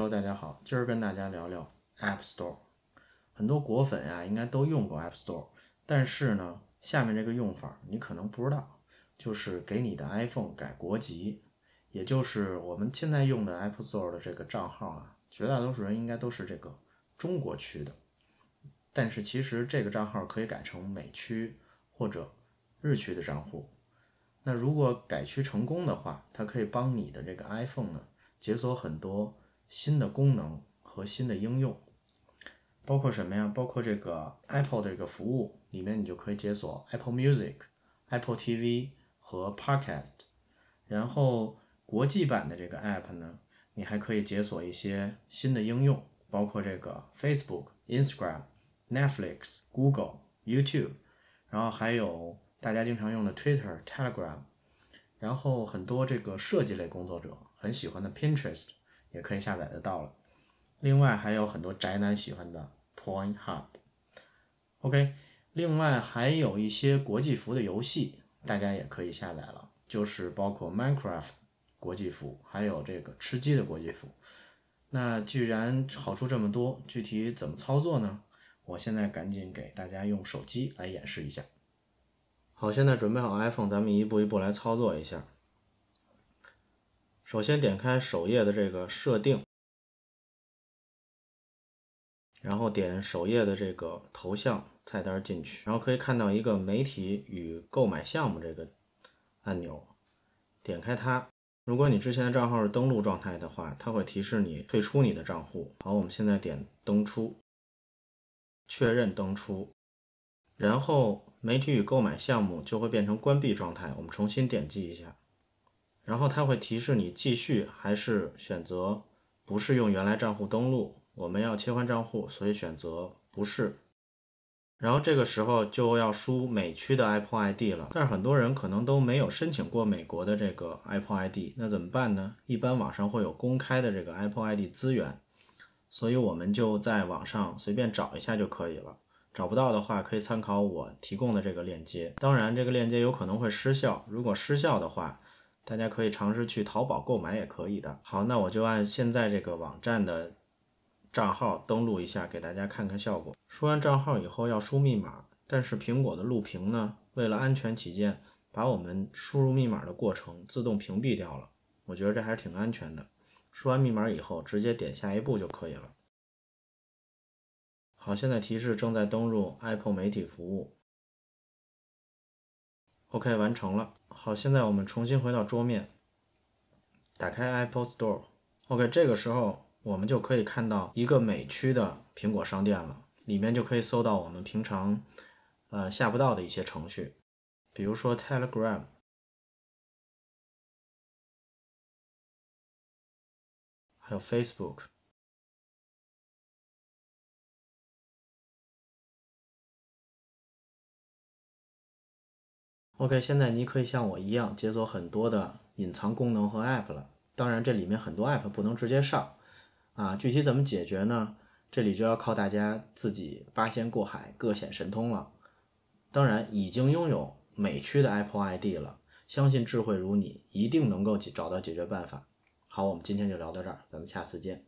Hello，大家好，今儿跟大家聊聊 App Store。很多果粉呀，应该都用过 App Store，但是呢，下面这个用法你可能不知道，就是给你的 iPhone 改国籍，也就是我们现在用的 App Store 的这个账号啊，绝大多数人应该都是这个中国区的。但是其实这个账号可以改成美区或者日区的账户。那如果改区成功的话，它可以帮你的这个 iPhone 呢解锁很多。新的功能和新的应用，包括什么呀？包括这个 Apple 的这个服务里面，你就可以解锁 Apple Music、Apple TV 和 Podcast。然后国际版的这个 App 呢，你还可以解锁一些新的应用，包括这个 Facebook、Instagram、Netflix、Google、YouTube，然后还有大家经常用的 Twitter、Telegram，然后很多这个设计类工作者很喜欢的 Pinterest。也可以下载得到了，另外还有很多宅男喜欢的 Point Hub，OK，另外还有一些国际服的游戏，大家也可以下载了，就是包括 Minecraft 国际服，还有这个吃鸡的国际服。那既然好处这么多，具体怎么操作呢？我现在赶紧给大家用手机来演示一下。好，现在准备好 iPhone，咱们一步一步来操作一下。首先点开首页的这个设定，然后点首页的这个头像菜单进去，然后可以看到一个媒体与购买项目这个按钮，点开它。如果你之前的账号是登录状态的话，它会提示你退出你的账户。好，我们现在点登出，确认登出，然后媒体与购买项目就会变成关闭状态。我们重新点击一下。然后它会提示你继续还是选择不是用原来账户登录。我们要切换账户，所以选择不是。然后这个时候就要输美区的 Apple ID 了。但是很多人可能都没有申请过美国的这个 Apple ID，那怎么办呢？一般网上会有公开的这个 Apple ID 资源，所以我们就在网上随便找一下就可以了。找不到的话，可以参考我提供的这个链接。当然，这个链接有可能会失效。如果失效的话，大家可以尝试去淘宝购买也可以的。好，那我就按现在这个网站的账号登录一下，给大家看看效果。输完账号以后要输密码，但是苹果的录屏呢，为了安全起见，把我们输入密码的过程自动屏蔽掉了。我觉得这还是挺安全的。输完密码以后，直接点下一步就可以了。好，现在提示正在登录 Apple 媒体服务。OK，完成了。好，现在我们重新回到桌面，打开 App l e Store。OK，这个时候我们就可以看到一个美区的苹果商店了，里面就可以搜到我们平常呃下不到的一些程序，比如说 Telegram，还有 Facebook。OK，现在你可以像我一样解锁很多的隐藏功能和 App 了。当然，这里面很多 App 不能直接上，啊，具体怎么解决呢？这里就要靠大家自己八仙过海，各显神通了。当然，已经拥有美区的 Apple ID 了，相信智慧如你，一定能够找到解决办法。好，我们今天就聊到这儿，咱们下次见。